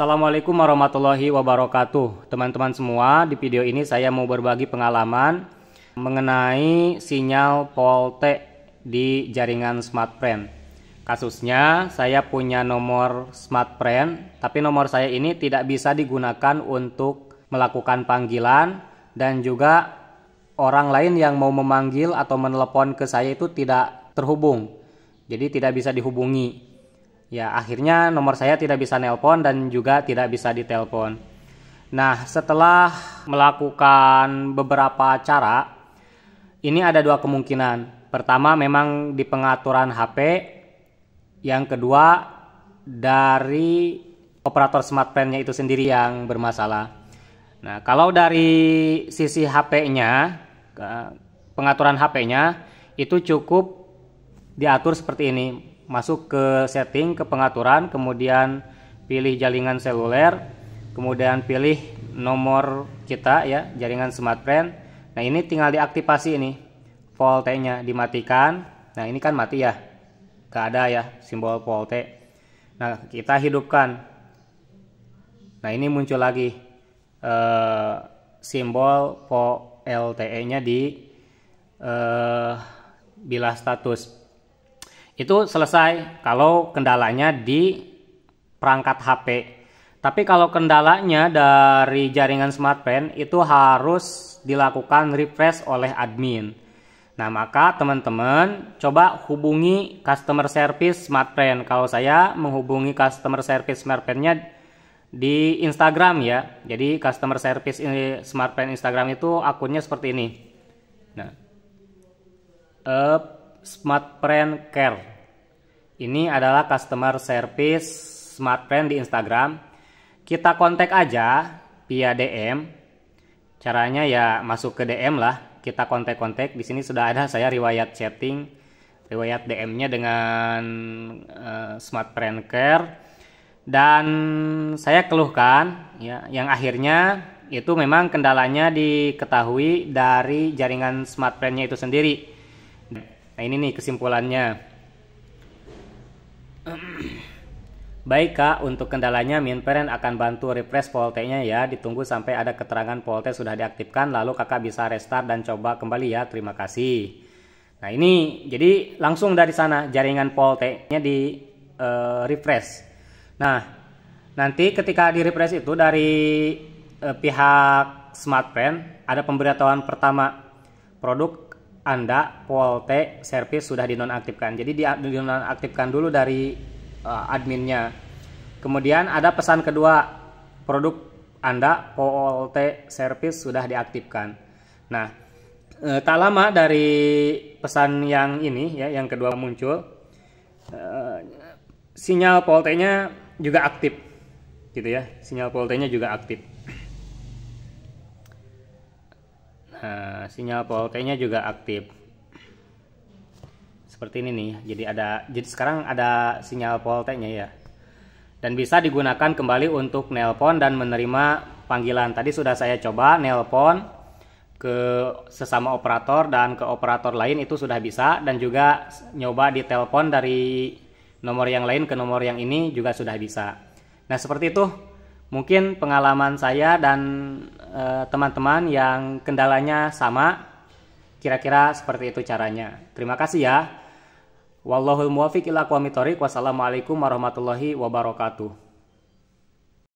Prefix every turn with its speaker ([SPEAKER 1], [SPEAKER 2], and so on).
[SPEAKER 1] Assalamualaikum warahmatullahi wabarakatuh Teman-teman semua, di video ini saya mau berbagi pengalaman Mengenai sinyal polte di jaringan smartfren Kasusnya, saya punya nomor smartfren Tapi nomor saya ini tidak bisa digunakan untuk melakukan panggilan Dan juga orang lain yang mau memanggil atau menelepon ke saya itu tidak terhubung Jadi tidak bisa dihubungi Ya, akhirnya nomor saya tidak bisa nelpon dan juga tidak bisa ditelepon. Nah, setelah melakukan beberapa cara, ini ada dua kemungkinan. Pertama, memang di pengaturan HP. Yang kedua, dari operator smartphone-nya itu sendiri yang bermasalah. Nah, kalau dari sisi HP-nya, pengaturan HP-nya itu cukup diatur seperti ini masuk ke setting ke pengaturan kemudian pilih jaringan seluler kemudian pilih nomor kita ya jaringan smartfren nah ini tinggal diaktifasi ini volte nya dimatikan nah ini kan mati ya gak ada ya simbol volte nah kita hidupkan nah ini muncul lagi e, simbol VoLTE nya di e, eh, bilah status itu selesai kalau kendalanya di perangkat HP. Tapi kalau kendalanya dari jaringan smartphone itu harus dilakukan refresh oleh admin. Nah, maka teman-teman coba hubungi customer service smartphone. Kalau saya menghubungi customer service smartphone-nya di Instagram ya. Jadi customer service ini eh, smartphone Instagram itu akunnya seperti ini. Nah, Smart Friend Care. Ini adalah customer service Smart Friend di Instagram. Kita kontak aja via DM. Caranya ya masuk ke DM lah. Kita kontak-kontak. Di sini sudah ada saya riwayat chatting, riwayat DM-nya dengan uh, Friend Care. Dan saya keluhkan ya yang akhirnya itu memang kendalanya diketahui dari jaringan smartphone-nya itu sendiri. Nah ini nih kesimpulannya. Baik kak, untuk kendalanya Minparent akan bantu refresh voltenya ya. Ditunggu sampai ada keterangan volte sudah diaktifkan, lalu kakak bisa restart dan coba kembali ya. Terima kasih. Nah ini jadi langsung dari sana jaringan voltenya di uh, refresh. Nah nanti ketika di refresh itu dari uh, pihak smartphone ada pemberitahuan pertama produk anda POLT service sudah dinonaktifkan. Jadi di dinonaktifkan dulu dari uh, adminnya. Kemudian ada pesan kedua, produk Anda POLT service sudah diaktifkan. Nah, e, tak lama dari pesan yang ini ya yang kedua muncul e, sinyal POLT-nya juga aktif. Gitu ya. Sinyal POLT-nya juga aktif uh, sinyal voltenya juga aktif seperti ini nih jadi ada jadi sekarang ada sinyal voltenya ya dan bisa digunakan kembali untuk nelpon dan menerima panggilan tadi sudah saya coba nelpon ke sesama operator dan ke operator lain itu sudah bisa dan juga nyoba di ditelepon dari nomor yang lain ke nomor yang ini juga sudah bisa nah seperti itu mungkin pengalaman saya dan eh, teman-teman uh, yang kendalanya sama kira-kira seperti itu caranya terima kasih ya wallahul muwafiq ila wassalamualaikum warahmatullahi wabarakatuh